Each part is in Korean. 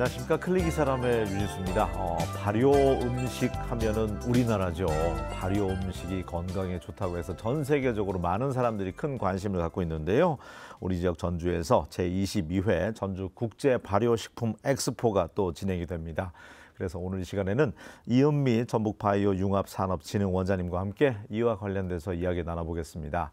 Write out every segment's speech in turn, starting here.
안녕하십니까 클릭이 사람의 유진수입니다. 어, 발효 음식 하면은 우리나라죠. 발효 음식이 건강에 좋다고 해서 전 세계적으로 많은 사람들이 큰 관심을 갖고 있는데요. 우리 지역 전주에서 제22회 전주 국제 발효 식품 엑스포가 또 진행이 됩니다. 그래서 오늘 이 시간에는 이은미 전북 바이오 융합 산업진흥 원장님과 함께 이와 관련돼서 이야기 나눠보겠습니다.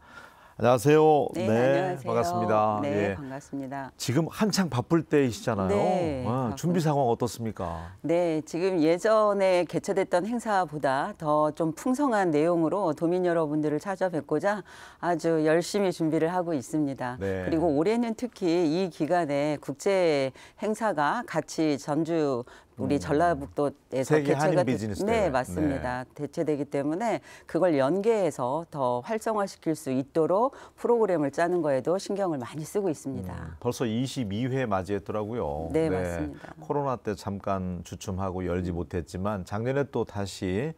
안녕하세요. 네, 네 안녕하세요. 반갑습니다. 네, 예. 반갑습니다. 지금 한창 바쁠 때이시잖아요. 네, 아, 준비 상황 어떻습니까? 네, 지금 예전에 개최됐던 행사보다 더 좀 풍성한 내용으로 도민 여러분들을 찾아뵙고자 아주 열심히 준비를 하고 있습니다. 네. 그리고 올해는 특히 이 기간에 국제 행사가 같이 전주 우리 음. 전라북도에서 세계 대체가 비즈니스 네, 대 네. 맞습니다. 네. 대체되기 때문에 그걸 연계해서 더 활성화시킬 수 있도록 프로그램을 짜는 거에도 신경을 많이 쓰고 있습니다. 음, 벌써 22회 맞이했더라고요. 네, 네, 맞습니다. 코로나 때 잠깐 주춤하고 열지 못했지만 작년에 또 다시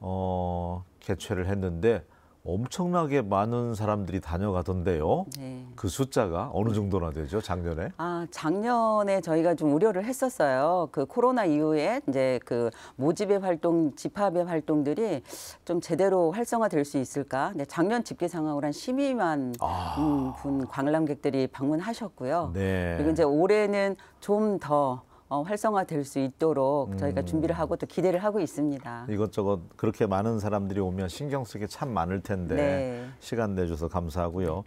어, 개최를 했는데 엄청나게 많은 사람들이 다녀가던데요. 네. 그 숫자가 어느 정도나 되죠, 작년에? 아, 작년에 저희가 좀 우려를 했었어요. 그 코로나 이후에 이제 그 모집의 활동, 집합의 활동들이 좀 제대로 활성화될 수 있을까? 네, 작년 집계 상황으로 한 12만 아... 음, 분 관람객들이 방문하셨고요. 네. 그리고 이제 올해는 좀더 어, 활성화될 수 있도록 저희가 음. 준비를 하고 또 기대를 하고 있습니다. 이것저것 그렇게 많은 사람들이 오면 신경 쓰기 참 많을 텐데 네. 시간 내줘서 감사하고요.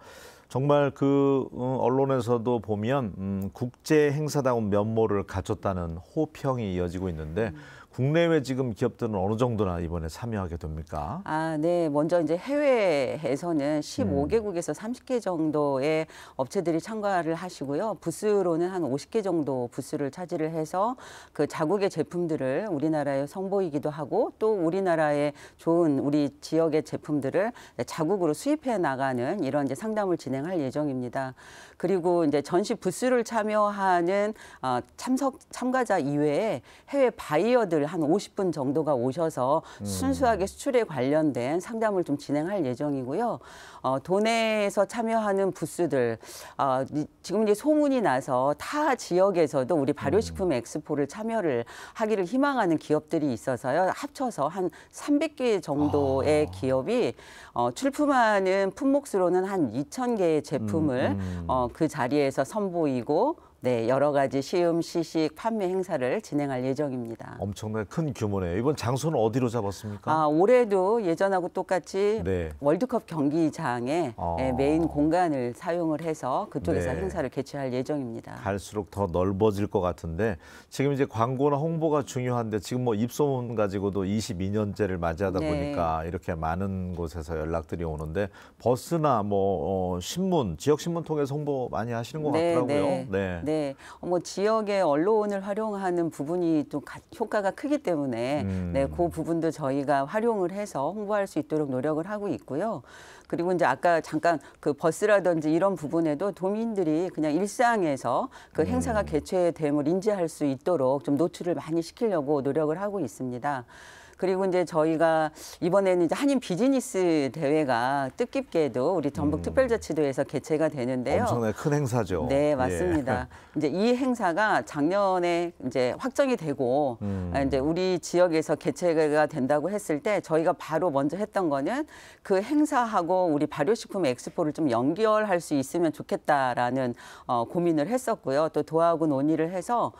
정말 그 어, 언론에서도 보면 음, 국제 행사다운 면모를 갖췄다는 호평이 이어지고 있는데 음. 국내외 지금 기업들은 어느 정도나 이번에 참여하게 됩니까? 아, 네. 먼저 이제 해외에서는 15개국에서 음. 30개 정도의 업체들이 참가를 하시고요. 부스로는 한 50개 정도 부스를 차지를 해서 그 자국의 제품들을 우리나라에 선보이기도 하고 또 우리나라의 좋은 우리 지역의 제품들을 자국으로 수입해 나가는 이런 이제 상담을 진행할 예정입니다. 그리고 이제 전시 부스를 참여하는 어, 참석 참가자 이외에 해외 바이어들 분들 한 50분 정도가 오셔서 음. 순수하게 수출에 관련된 상담을 좀 진행할 예정이고요. 어, 도내에서 참여하는 부스들 어, 지금 이제 소문이 나서 타 지역에서도 우리 발효식품 음. 엑스포를 참여를 하기를 희망하는 기업들이 있어서요. 합쳐서 한 300개 정도의 아. 기업이 어, 출품하는 품목수로는 한 2,000개의 제품을 음, 음. 어, 그 자리에서 선보이고 네, 여러 가지 시음, 시식, 판매 행사를 진행할 예정입니다. 엄청나게 큰 규모네요. 이번 장소는 어디로 잡았습니까? 아, 올해도 예전하고 똑같이 네. 월드컵 경기장에 아... 예, 메인 공간을 사용을 해서 그쪽에서 네. 행사를 개최할 예정입니다. 갈수록 더 넓어질 것 같은데 지금 이제 광고나 홍보가 중요한데 지금 뭐 입소문 가지고도 22년째를 맞이하다 네. 보니까 이렇게 많은 곳에서 연락들이 오는데 버스나 뭐 어, 신문, 지역 신문 통해서 홍보 많이 하시는 것 네, 같더라고요. 네. 네. 있는데 네. 뭐 지역의 언론을 활용하는 부분이 또 효과가 크기 때문에 네, 음. 네, 그 부분도 저희가 활용을 해서 홍보할 수 있도록 노력을 하고 있고요. 그리고 이제 아까 잠깐 그 버스라든지 이런 부분에도 도민들이 그냥 일상에서 그 행사가 음. 개최됨을 인지할 수 있도록 좀 노출을 많이 시키려고 노력을 하고 있습니다. 그리고 이제 저희가 이번에는 이제 한인 비즈니스 대회가 뜻깊게도 우리 전북 음. 특별자치도에서 개최가 되는데요. 엄청나게 큰 행사죠. 네, 예. 맞습니다. 예. 이제 이 행사가 작년에 이제 확정이 되고 음. 이제 우리 지역에서 개최가 된다고 했을 때 저희가 바로 먼저 했던 거는 그 행사하고 우리 발효식품 엑스포를 좀 연결할 수 있으면 좋겠다라는 어, 고민을 했었고요. 또 도하고 논의를 해서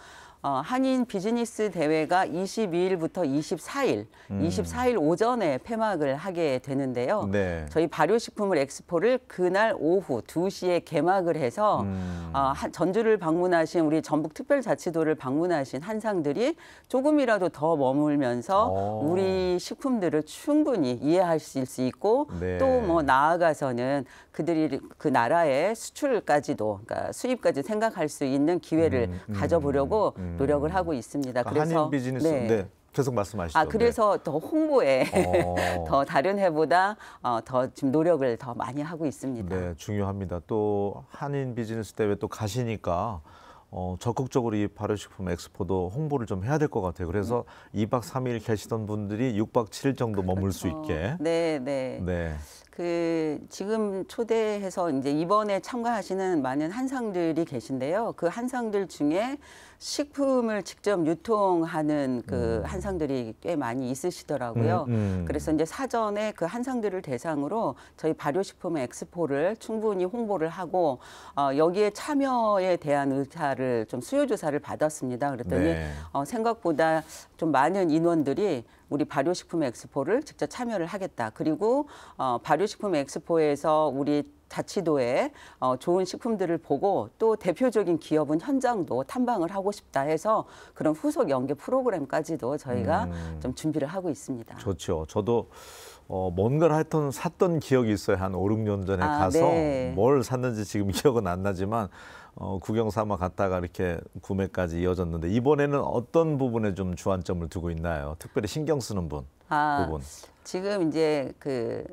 어, 한인 비즈니스 대회가 22일부터 24일, 음. 24일 오전에 폐막을 하게 되는데요. 네. 저희 발효식품을 엑스포를 그날 오후 2시에 개막을 해서 음. 어, 전주를 방문하신 우리 전북특별자치도를 방문하신 한상들이 조금이라도 더 머물면서 오. 어. 우리 식품들을 충분히 이해하실 수 있고 네. 또뭐 나아가서는 그들이 그 나라의 수출까지도 그러니까 수입까지 생각할 수 있는 기회를 음. 음 가져보려고 음. 음. 노력을 하고 있습니다. 아, 그래서 한인 비즈니스 네. 네. 계속 말씀하시죠. 아 그래서 네. 더 홍보에 어. 더 다른 해보다 어, 더 지금 노력을 더 많이 하고 있습니다. 네, 중요합니다. 또 한인 비즈니스 대회 또 가시니까 어, 적극적으로 이 발효식품 엑스포도 홍보를 좀 해야 될 것 같아요. 그래서 네. 2박 3일 계시던 분들이 6박 7일 정도 그렇죠. 머물 수 그렇죠. 있게. 네, 네. 네. 그 지금 초대해서 이제 이번에 참가하시는 많은 한상들이 계신데요. 그 한상들 중에 식품을 직접 유통하는 그 음. 한상들이 꽤 많이 있으시더라고요. 음, 음. 그래서 이제 사전에 그 한상들을 대상으로 저희 발효식품 엑스포를 충분히 홍보를 하고 어, 여기에 참여에 대한 의사를 좀 수요 조사를 받았습니다. 그랬더니 네. 어, 생각보다 좀 많은 인원들이 우리 발효식품 엑스포를 직접 참여를 하겠다. 그리고 어, 발효식품 엑스포에서 우리 자치도에 어, 좋은 식품들을 보고 또 대표적인 기업은 현장도 탐방을 하고 싶다 해서 그런 후속 연계 프로그램까지도 저희가 음. 좀 준비를 하고 있습니다. 좋죠. 저도 어, 뭔가를 하여튼 샀던 기억이 있어요. 한 5, 6년 전에 아, 가서 네. 뭘 샀는지 지금 기억은 안 나지만 어, 구경 삼아 갔다가 이렇게 구매까지 이어졌는데 이번에는 어떤 부분에 좀 주안점을 두고 있나요? 특별히 신경 쓰는 분 아, 부분. 지금 이제 그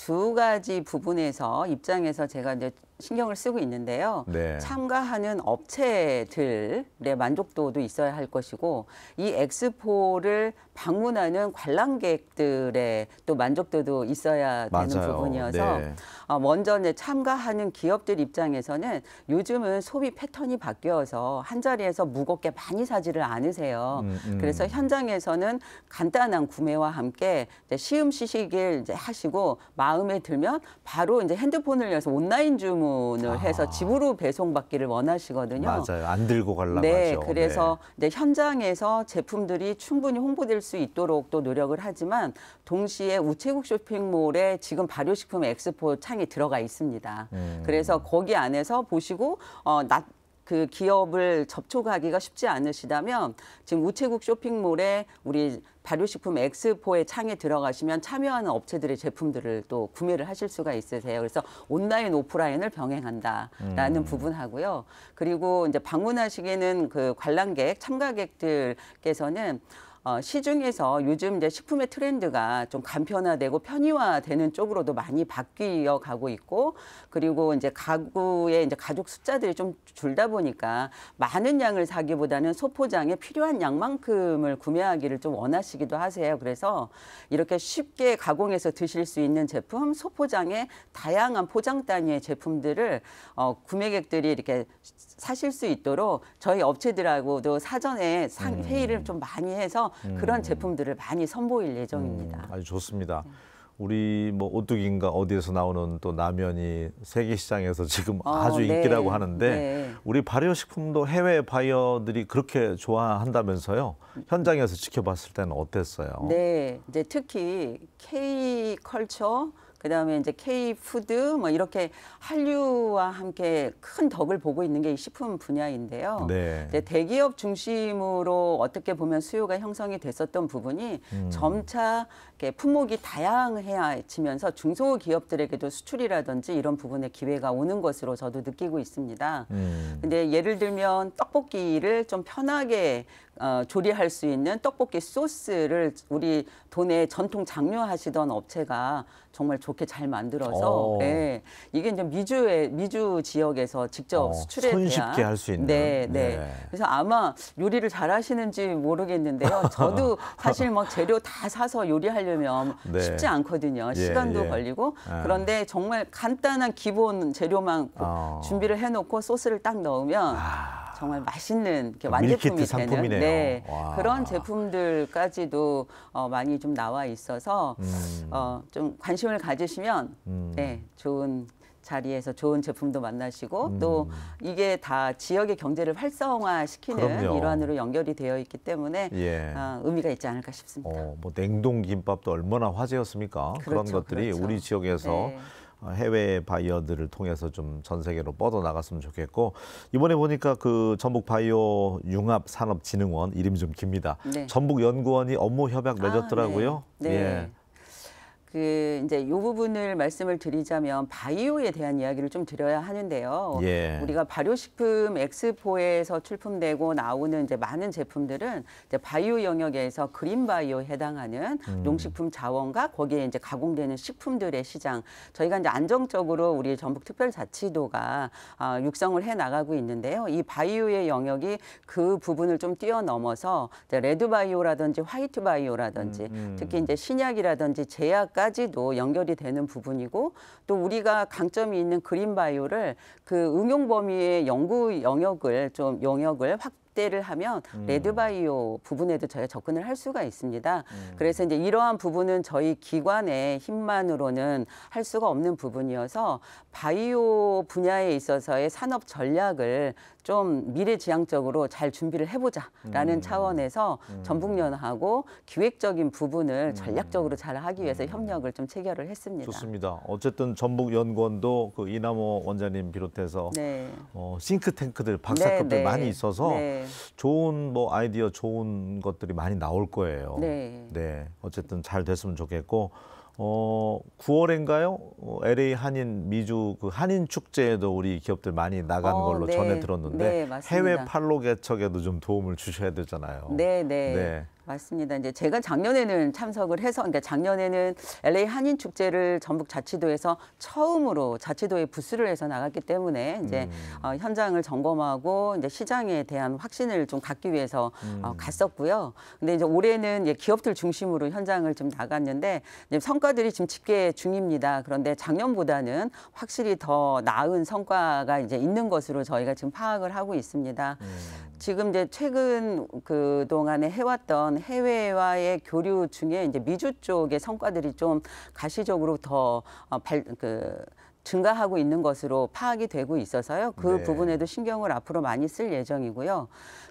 두 가지 부분에서 입장에서 제가 이제 신경을 쓰고 있는데요. 네. 참가하는 업체들의 만족도도 있어야 할 것이고 이 엑스포를 방문하는 관람객들의 또 만족도도 있어야 맞아요. 되는 네. 부분이어서 네. 어, 먼저 이제 참가하는 기업들 입장에서는 요즘은 소비 패턴이 바뀌어서 한 자리에서 무겁게 많이 사지를 않으세요. 음, 음. 그래서 현장에서는 간단한 구매와 함께 이제 시음시식을 이제 하시고 마음에 들면 바로 이제 핸드폰을 열어서 온라인 주문 주문을 아. 해서 집으로 배송받기를 원하시거든요. 맞아요. 안 들고 가려고 네, 하죠. 그래서 네. 이제 현장에서 제품들이 충분히 홍보될 수 있도록 또 노력을 하지만 동시에 우체국 쇼핑몰에 지금 발효식품 엑스포 창이 들어가 있습니다. 음. 그래서 거기 안에서 보시고 어, 나, 그 기업을 접촉하기가 쉽지 않으시다면 지금 우체국 쇼핑몰에 우리 발효식품 엑스포의 창에 들어가시면 참여하는 업체들의 제품들을 또 구매를 하실 수가 있으세요. 그래서 온라인 오프라인을 병행한다라는 음. 부분하고요. 그리고 이제 방문하시기에는 그 관람객 참가객들께서는 어, 시중에서 요즘 이제 식품의 트렌드가 좀 간편화되고 편의화되는 쪽으로도 많이 바뀌어 가고 있고 그리고 이제 가구의 이제 가족 숫자들이 좀 줄다 보니까 많은 양을 사기보다는 소포장에 필요한 양만큼을 구매하기를 좀 원하시기도 하세요. 그래서 이렇게 쉽게 가공해서 드실 수 있는 제품 소포장에 다양한 포장 단위의 제품들을 어, 구매객들이 이렇게 사실 수 있도록 저희 업체들하고도 사전에 상, 음. 회의를 좀 많이 해서 해 그런 음. 제품들을 많이 선보일 예정입니다. 음, 아주 좋습니다. 우리 뭐 오뚜기인가 어디에서 나오는 또 라면이 세계 시장에서 지금 어, 아주 네. 인기라고 하는데 네. 우리 발효 식품도 해외 바이어들이 그렇게 좋아한다면서요. 현장에서 지켜봤을 때는 어땠어요? 네, 이제 특히 K 컬처 그다음에 이제 K 푸드 뭐 이렇게 한류와 함께 큰 덕을 보고 있는 게 이 식품 분야인데요. 네. 이제 대기업 중심으로 어떻게 보면 수요가 형성이 됐었던 부분이 음. 점차 이렇게 품목이 다양해지면서 중소기업들에게도 수출이라든지 이런 부분의 기회가 오는 것으로 저도 느끼고 있습니다. 음. 근데 예를 들면 떡볶이를 좀 편하게 어, 조리할 수 있는 떡볶이 소스를 우리 도내 전통 장려하시던 업체가 정말 좋게 잘 만들어서 어. 예, 이게 이제 미주의 미주 지역에서 직접 어, 수출에 손쉽게 할 수 있는 네, 네, 네. 그래서 아마 요리를 잘하시는지 모르겠는데요. 저도 사실 뭐 재료 다 사서 요리하려면 네. 쉽지 않거든요. 예, 시간도 예. 걸리고 아. 그런데 정말 간단한 기본 재료만 어. 준비를 해놓고 소스를 딱 넣으면. 아. 정말 맛있는 이렇게 그 완제품이 되는 네, 와. 그런 제품들까지도 어, 많이 좀 나와 있어서 음. 어, 좀 관심을 가지시면 음. 네, 좋은 자리에서 좋은 제품도 만나시고 음. 또 이게 다 지역의 경제를 활성화시키는 그럼요. 일환으로 연결이 되어 있기 때문에 예. 어, 의미가 있지 않을까 싶습니다. 어, 뭐 냉동 김밥도 얼마나 화제였습니까? 그렇죠, 그런 것들이 그렇죠. 우리 지역에서 네. 어, 해외 바이어들을 통해서 좀 전 세계로 뻗어 나갔으면 좋겠고 이번에 보니까 그 전북 바이오 융합 산업진흥원 이름이 좀 깁니다. 네. 전북 연구원이 업무 협약 맺었더라고요. 아, 네. 네. 예. 그 이제 요 부분을 말씀을 드리자면 바이오에 대한 이야기를 좀 드려야 하는데요. 예. 우리가 발효식품 엑스포에서 출품되고 나오는 이제 많은 제품들은 이제 바이오 영역에서 그린 바이오에 해당하는 음. 농식품 자원과 거기에 이제 가공되는 식품들의 시장 저희가 이제 안정적으로 우리 전북 특별자치도가 어, 육성을 해 나가고 있는데요. 이 바이오의 영역이 그 부분을 좀 뛰어넘어서 이제 레드 바이오라든지 화이트 바이오라든지 음, 음. 특히 이제 신약이라든지 제약 바까지도 연결이 되는 부분이고 또 우리가 강점이 있는 그린 바이오를 그 응용 범위의 연구 영역을 좀 영역을 확 대를 하면 음. 레드바이오 부분에도 저희가 접근을 할 수가 있습니다. 음. 그래서 이제 이러한 부분은 저희 기관의 힘만으로는 할 수가 없는 부분이어서 바이오 분야에 있어서의 산업 전략을 좀 미래지향적으로 잘 준비를 해보자라는 음. 차원에서 음. 전북연하고 기획적인 부분을 음. 전략적으로 잘 하기 위해서 음. 협력을 좀 체결을 했습니다. 좋습니다. 어쨌든 전북연구원도 그 이남호 원장님 비롯해서 네. 어, 싱크탱크들 네, 박사급들 네, 네. 많이 있어서 네. 좋은 뭐 아이디어 좋은 것들이 많이 나올 거예요. 네. 네 어쨌든 잘 됐으면 좋겠고. 어, 9월인가요? 어, LA 한인 미주 그 한인 축제에도 우리 기업들 많이 나간 어, 걸로 네. 전해 들었는데 네, 해외 팔로 개척에도 좀 도움을 주셔야 되잖아요. 네, 네. 네. 맞습니다. 이제 제가 작년에는 참석을 해서 그러니까 작년에는 LA 한인 축제를 전북 자치도에서 처음으로 자치도에 부스를 해서 나갔기 때문에 이제 음. 어, 현장을 점검하고 이제 시장에 대한 확신을 좀 갖기 위해서 어, 음. 어, 갔었고요. 근데 이제 올해는 이제 기업들 중심으로 현장을 좀 나갔는데 이제 성과들이 지금 집계 중입니다. 그런데 작년보다는 확실히 더 나은 성과가 이제 있는 것으로 저희가 지금 파악을 하고 있습니다. 음. 지금 이제 최근 그 동안에 해왔던 해외와의 교류 중에 이제 미주 쪽의 성과들이 좀 가시적으로 더 어, 발, 그, 증가하고 있는 것으로 파악이 되고 있어서요. 그 네. 부분에도 신경을 앞으로 많이 쓸 예정이고요.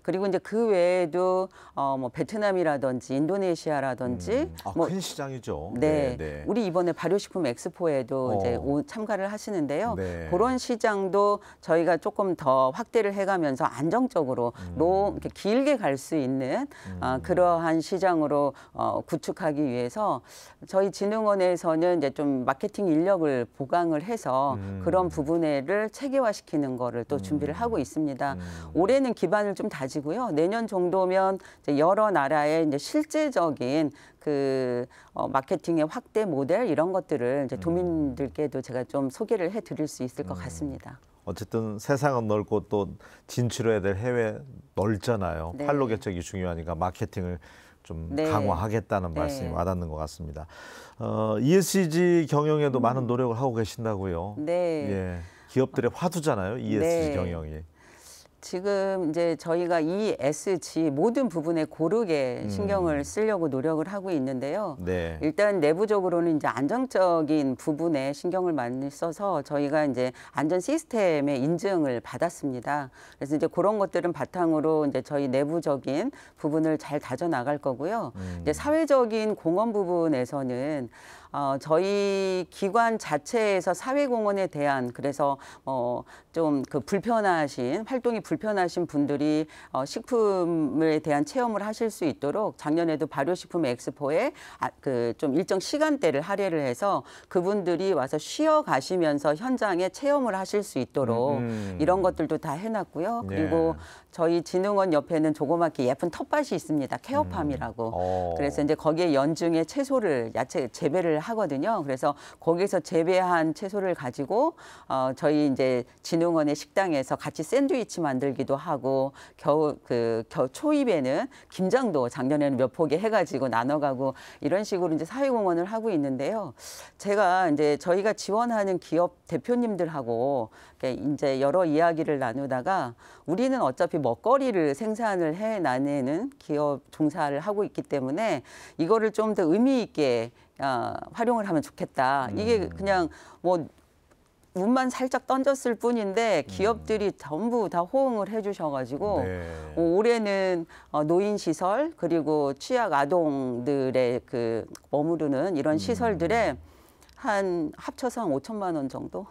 그리고 이제 그 외에도 어, 뭐 베트남이라든지 인도네시아라든지 음. 아, 뭐, 큰 시장이죠. 네, 네, 네, 우리 이번에 발효식품 엑스포에도 어. 이제 오, 참가를 하시는데요. 네. 그런 시장도 저희가 조금 더 확대를 해가면서 안정적으로 음. 로 이렇게 길게 갈 수 있는 어, 음. 어, 그러한 시장으로 어, 구축하기 위해서 저희 진흥원에서는 이제 좀 마케팅 인력을 보강을 해서 음. 그런 부분을 체계화시키는 거를 또 준비를 음. 하고 있습니다. 음. 올해는 기반을 좀 다지. 것이고요. 내년 정도면 여러 나라의 이제 실질적인 그 어, 마케팅의 확대 모델 이런 것들을 이제 음. 도민들께도 제가 좀 소개를 해드릴 수 있을 것 음. 같습니다. 어쨌든 세상은 넓고 또 진출해야 될 해외 넓잖아요. 네. 팔로 개척이 중요하니까 마케팅을 좀 네. 강화하겠다는 네. 말씀이 네. 와닿는 것 같습니다. 어, ESG 경영에도 음. 많은 노력을 하고 계신다고요. 네. 예. 기업들의 화두잖아요. 네. ESG 경영이. 지금 이제 저희가 E, S, G 모든 부분에 고르게 음. 신경을 쓰려고 노력을 하고 있는데요. 네. 일단 내부적으로는 이제 안정적인 부분에 신경을 많이 써서 저희가 이제 안전 시스템의 인증을 받았습니다. 그래서 이제 그런 것들은 바탕으로 이제 저희 내부적인 부분을 잘 다져 나갈 거고요. 음. 이제 사회적인 공헌 부분에서는 어, 저희 기관 자체에서 사회공헌에 대한 그래서 어, 좀 그 불편하신 활동이 불편하신 분들이 어, 식품에 대한 체험을 하실 수 있도록 작년에도 발효식품 엑스포에 아, 그좀 일정 시간대를 할애를 해서 그분들이 와서 쉬어 가시면서 현장에 체험을 하실 수 있도록 음, 음. 이런 것들도 다 해놨고요. 네. 그리고 저희 진흥원 옆에는 조그맣게 예쁜 텃밭이 있습니다. 케어팜이라고. 음. 어. 그래서 이제 거기에 연중에 채소를 야채 재배를 채소를 하거든요. 그래서 거기서 재배한 채소를 가지고 어, 저희 이제 진흥원의 식당에서 같이 샌드위치 만들기도 하고 겨우 그 겨, 초입에는 김장도 작년에는 몇 포기 해가지고 나눠가고 이런 식으로 이제 사회공헌을 하고 있는데요. 제가 이제 저희가 지원하는 기업 대표님들하고 이제 여러 이야기를 나누다가 우리는 어차피 먹거리를 생산을 해 나내는 기업 종사를 하고 있기 때문에 이거를 좀 더 의미 있게 아, 활용을 하면 좋겠다. 음. 이게 그냥 뭐 문만 살짝 던졌을 뿐인데 음. 기업들이 전부 다 호응을 해주셔가지고 네. 어, 올해는 어, 노인 시설 그리고 취약 아동들의 그 머무르는 이런 음. 시설들에 한 합쳐서 한 5천만 원 정도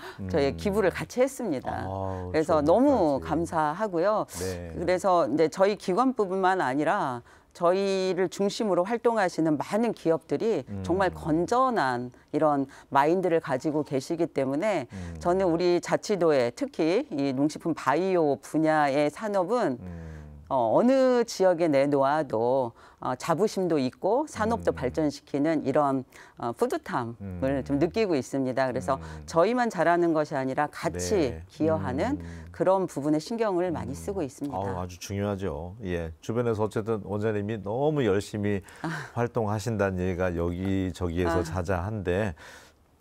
저희 음. 기부를 같이 했습니다. 아, 그래서 너무 감사하고요. 네. 그래서 이제 저희 기관뿐만 아니라 저희를 중심으로 활동하시는 많은 기업들이 음. 정말 건전한 이런 마인드를 가지고 계시기 때문에 음. 저는 우리 자치도에 특히 이 농식품 바이오 분야의 산업은 음. 어, 어느 지역에 내놓아도 어, 자부심도 있고 산업도 음. 발전시키는 이런 어, 뿌듯함을 음. 좀 느끼고 있습니다. 그래서 음. 저희만 잘하는 것이 아니라 같이 네. 기여하는 음. 그런 부분에 신경을 많이 음. 쓰고 있습니다. 아, 아주 중요하죠. 예, 주변에서 어쨌든 원장님이 너무 열심히 아. 활동하신다는 얘기가 여기저기에서 아. 자자한데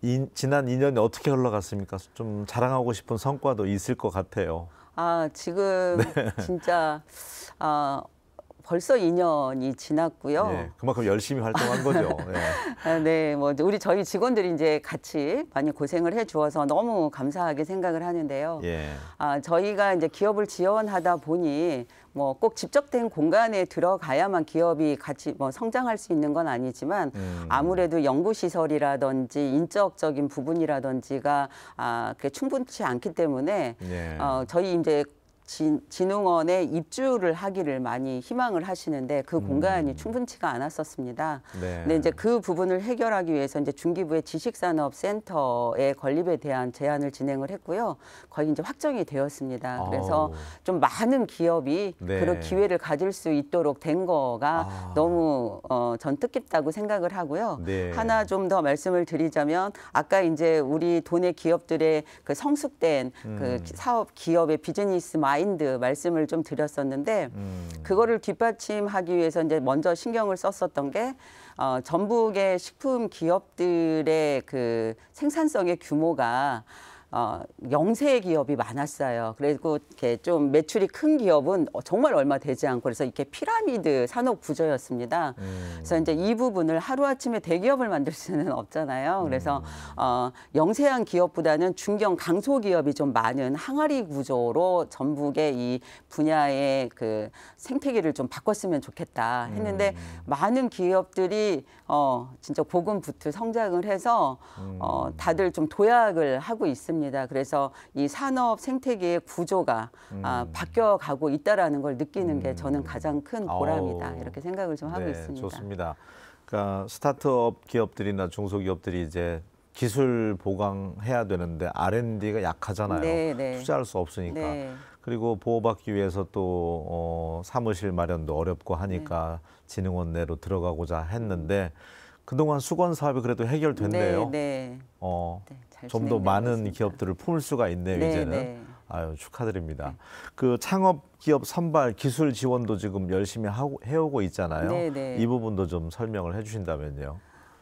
이, 지난 2년이 어떻게 흘러갔습니까? 좀 자랑하고 싶은 성과도 있을 것 같아요. 아, 지금 네. 진짜 어, 벌써 2년이 지났고요. 예, 그만큼 열심히 활동한 거죠. 예. 아, 네, 뭐 우리 저희 직원들이 이제 같이 많이 고생을 해 주어서 너무 감사하게 생각을 하는데요. 예. 아, 저희가 이제 기업을 지원하다 보니 뭐 꼭 직접된 공간에 들어가야만 기업이 같이 뭐 성장할 수 있는 건 아니지만 음. 아무래도 연구 시설이라든지 인적적인 부분이라든지가 아, 그게 충분치 않기 때문에 예. 어, 저희 이제 진, 진흥원에 입주를 하기를 많이 희망을 하시는데 그 음. 공간이 음. 충분치가 않았었습니다. 네. 근데 이제 그 부분을 해결하기 위해서 이제 중기부의 지식산업센터의 건립에 대한 제안을 진행을 했고요. 거의 이제 확정이 되었습니다. 그래서 아좀 많은 기업이 네. 그런 기회를 가질 수 있도록 된 거가 아. 너무 어, 전 뜻깊다고 생각을 하고요. 네. 하나 좀 더 말씀을 드리자면 아까 이제 우리 돈의 기업들의 그 성숙된 그 음. 그 사업 기업의 비즈니스 마이 마인드 말씀을 좀 드렸었는데 음. 그거를 뒷받침하기 위해서 이제 먼저 신경을 썼었던 게 어, 전북의 식품 기업들의 그 생산성의 규모가 어, 영세 기업이 많았어요. 그리고 이렇게 좀 매출이 큰 기업은 정말 얼마 되지 않고 그래서 이렇게 피라미드 산업 구조였습니다. 음. 그래서 이제 이 부분을 하루아침에 대기업을 만들 수는 없잖아요. 그래서 음. 어, 영세한 기업보다는 중견 강소기업이 좀 많은 항아리 구조로 전북의 이 분야의 그 생태계를 좀 바꿨으면 좋겠다 했는데 음. 많은 기업들이 어, 진짜 복음 부트 성장을 해서 어, 음. 다들 좀 도약을 하고 있습니다. 문니다 그래서 이 산업 생태계의 구조가 아, 음. 아, 바뀌어 가고 있다라는 걸 느끼는 게 저는 음. 가장 큰 보람이다 아 이렇게 생각을 좀 하고 네, 있습니다. 좋습니다. 그러니까 스타트업 기업들이나 중소기업들이 이제 기술 보강해야 되는데 R&D가 약하잖아요. 네, 네. 투자할 수 없으니까. 네. 그리고 보호받기 위해서 또 어, 사무실 마련도 어렵고 하니까 네. 진흥원 내로 들어가고자 했는데 그동안 수건 사업이 그래도 해결됐네요. 네, 네. 어, 네, 좀더 많은 기업들을 품을 수가 있네요, 네, 이제는. 아유 축하드립니다. 네. 그 창업 기업 선발 기술 지원도 지금 열심히 하고, 해오고 있잖아요. 네네. 이 부분도 좀 설명을 해주신다면요.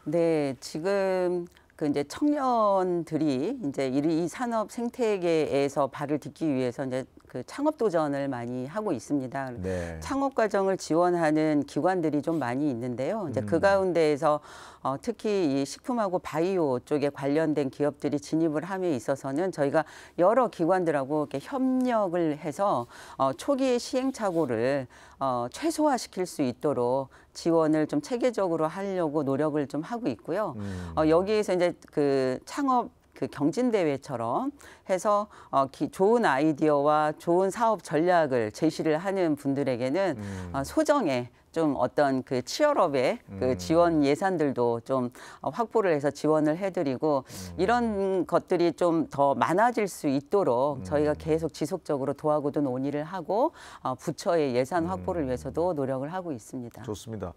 네, 지금 그 이제 청년들이 이제 이 산업 생태계에서 발을 딛기 위해서 이제 그 창업 도전을 많이 하고 있습니다. 네. 창업 과정을 지원하는 기관들이 좀 많이 있는데요. 이제 그 음. 그 가운데에서 어, 특히 이 식품하고 바이오 쪽에 관련된 기업들이 진입을 함에 있어서는 저희가 여러 기관들하고 이렇게 협력을 해서 어, 초기의 시행착오를 어, 최소화시킬 수 있도록 지원을 좀 체계적으로 하려고 노력을 좀 하고 있고요. 음. 어, 여기에서 이제 그 창업 그 경진대회처럼 해서 어, 기, 좋은 아이디어와 좋은 사업 전략을 제시를 하는 분들에게는 음. 어, 소정의 좀 어떤 그 치열업의 그 음. 그 지원 예산들도 좀 확보를 해서 지원을 해드리고 음. 이런 것들이 좀 더 많아질 수 있도록 음. 저희가 계속 지속적으로 도와고든 논의를 하고 어, 부처의 예산 확보를 음. 위해서도 노력을 하고 있습니다. 좋습니다.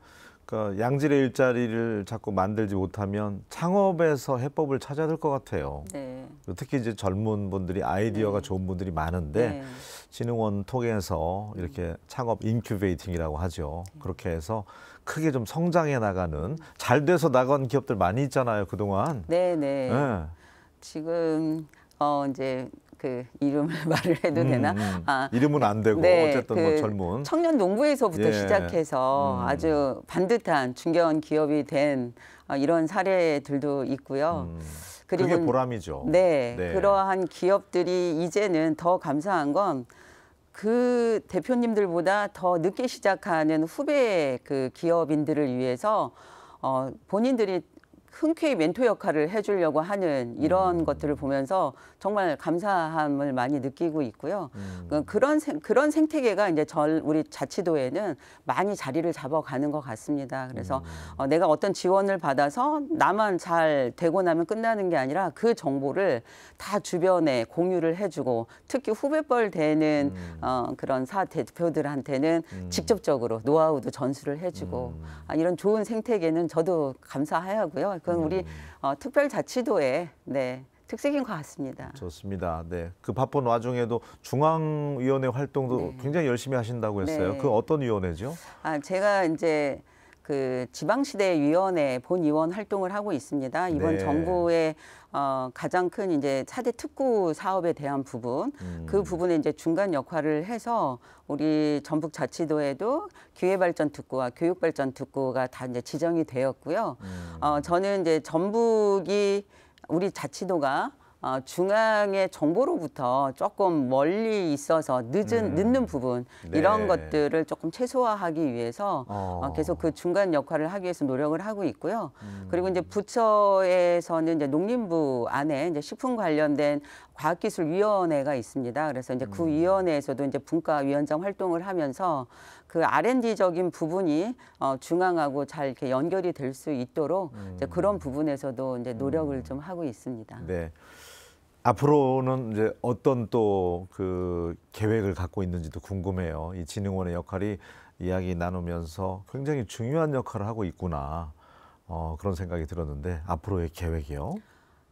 그러니까 양질의 일자리를 자꾸 만들지 못하면 창업에서 해법을 찾아야 될 것 같아요. 네. 특히 이제 젊은 분들이 아이디어가 네. 좋은 분들이 많은데 네. 진흥원 통해서 이렇게 창업 인큐베이팅이라고 하죠. 네. 그렇게 해서 크게 좀 성장해 나가는 잘 돼서 나간 기업들 많이 있잖아요. 그동안. 네, 네. 네. 지금 어 이제 그 이름을 말을 해도 음, 되나? 음, 아, 이름은 안 되고 네, 어쨌든 그뭐 그 젊은 청년 농부에서부터 예. 시작해서 음. 아주 반듯한 중견 기업이 된 어, 이런 사례들도 있고요. 음. 그리고 그게 보람이죠. 네, 네, 그러한 기업들이 이제는 더 감사한 건. 그 대표님들보다 더 늦게 시작하는 후배 그 기업인들을 위해서 어, 본인들이 흔쾌히 멘토 역할을 해주려고 하는 이런 음. 것들을 보면서 정말 감사함을 많이 느끼고 있고요. 음. 그, 그런 생, 그런 생태계가 이제 절 우리 자치도에는 많이 자리를 잡아가는 것 같습니다. 그래서 음. 어, 내가 어떤 지원을 받아서 나만 잘 되고 나면 끝나는 게 아니라 그 정보를 다 주변에 공유를 해주고 특히 후배뻘 되는 음. 어, 그런 사 대표들한테는 음. 직접적으로 노하우도 전수를 해주고 음. 아, 이런 좋은 생태계는 저도 감사하고요. 그건 우리 어, 특별자치도의 네, 특색인 것 같습니다. 좋습니다. 네, 그 바쁜 와중에도 중앙위원회 활동도 네. 굉장히 열심히 하신다고 했어요. 네. 그 어떤 위원회죠? 아, 제가 이제 그 지방시대 위원회 본위원 활동을 하고 있습니다. 이번 네. 정부의 어, 가장 큰 이제 차대 특구 사업에 대한 부분 음. 그 부분에 이제 중간 역할을 해서 우리 전북 자치도에도 기회발전 특구와 교육발전 특구가 다 이제 지정이 되었고요. 음. 어, 저는 이제 전북이 우리 자치도가 어, 중앙의 정보로부터 조금 멀리 있어서 늦은 음. 늦는 부분 네. 이런 것들을 조금 최소화하기 위해서 어. 어, 계속 그 중간 역할을 하기 위해서 노력을 하고 있고요. 음. 그리고 이제 부처에서는 이제 농림부 안에 이제 식품 관련된 과학기술위원회가 있습니다. 그래서 이제 그 음. 위원회에서도 이제 분과위원장 활동을 하면서 그 R&D적인 부분이 어, 중앙하고 잘 이렇게 연결이 될 수 있도록 음. 이제 그런 부분에서도 이제 노력을 음. 좀 하고 있습니다. 네. 앞으로는 이제 어떤 또 그 계획을 갖고 있는지도 궁금해요. 이 진흥원의 역할이 이야기 나누면서 굉장히 중요한 역할을 하고 있구나 어, 그런 생각이 들었는데 앞으로의 계획이요.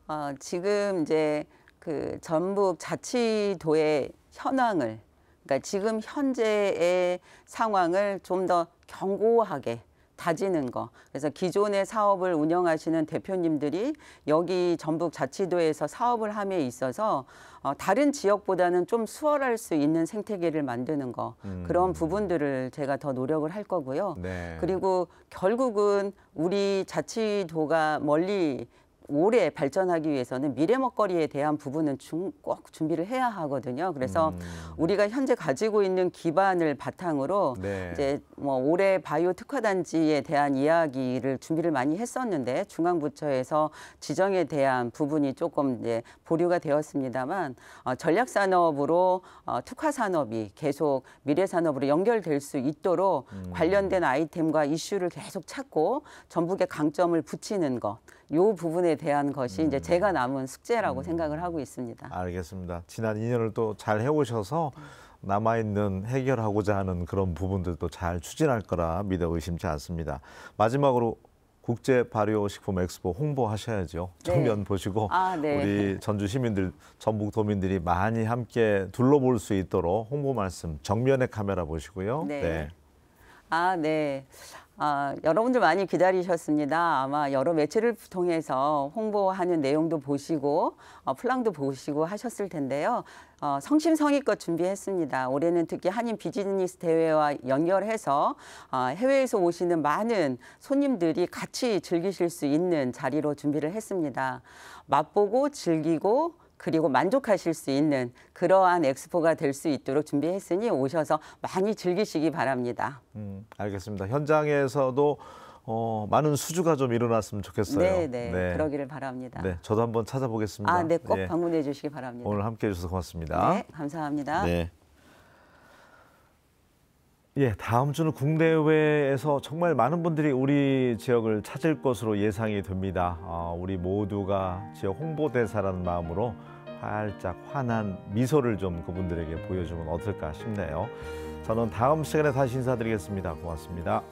어, 지금 이제 그 전북 자치도의 현황을 그러니까 지금 현재의 상황을 좀 더 견고하게 다지는 거. 그래서 기존의 사업을 운영하시는 대표님들이 여기 전북 자치도에서 사업을 함에 있어서 어, 다른 지역보다는 좀 수월할 수 있는 생태계를 만드는 거. 음. 그런 부분들을 제가 더 노력을 할 거고요. 네. 그리고 결국은 우리 자치도가 멀리 오래 발전하기 위해서는 미래 먹거리에 대한 부분은 중, 꼭 준비를 해야 하거든요. 그래서 음. 우리가 현재 가지고 있는 기반을 바탕으로 네. 이제 뭐 올해 바이오 특화단지에 대한 이야기를 준비를 많이 했었는데 중앙부처에서 지정에 대한 부분이 조금 이제 보류가 되었습니다만 어, 전략 산업으로 어, 특화 산업이 계속 미래 산업으로 연결될 수 있도록 음. 관련된 아이템과 이슈를 계속 찾고 전북의 강점을 붙이는 것. 요 부분에 대한 것이 음. 이제 제가 남은 숙제라고 음. 생각을 하고 있습니다. 알겠습니다. 지난 2년을 또 잘 해오셔서 남아있는 해결하고자 하는 그런 부분들도 잘 추진할 거라 믿어 의심치 않습니다. 마지막으로 국제 발효 식품 엑스포 홍보하셔야죠. 네. 정면 네. 보시고 아, 네. 우리 전주 시민들, 전북 도민들이 많이 함께 둘러볼 수 있도록 홍보 말씀 정면의 카메라 보시고요. 네. 네. 아, 네. 아, 여러분들 많이 기다리셨습니다. 아마 여러 매체를 통해서 홍보하는 내용도 보시고 어, 플랑도 보시고 하셨을 텐데요. 어, 성심성의껏 준비했습니다. 올해는 특히 한인 비즈니스 대회와 연결해서 어, 해외에서 오시는 많은 손님들이 같이 즐기실 수 있는 자리로 준비를 했습니다. 맛보고 즐기고 그리고 만족하실 수 있는 그러한 엑스포가 될 수 있도록 준비했으니 오셔서 많이 즐기시기 바랍니다. 음, 알겠습니다. 현장에서도 어, 많은 수주가 좀 일어났으면 좋겠어요. 네네, 네, 네, 그러기를 바랍니다. 네, 저도 한번 찾아보겠습니다. 아, 네, 꼭 예. 방문해 주시기 바랍니다. 오늘 함께해 주셔서 고맙습니다. 네, 감사합니다. 네. 예, 다음 주는 국내외에서 정말 많은 분들이 우리 지역을 찾을 것으로 예상이 됩니다. 어, 우리 모두가 지역 홍보대사라는 마음으로 활짝 환한 미소를 좀 그분들에게 보여주면 어떨까 싶네요. 저는 다음 시간에 다시 인사드리겠습니다. 고맙습니다.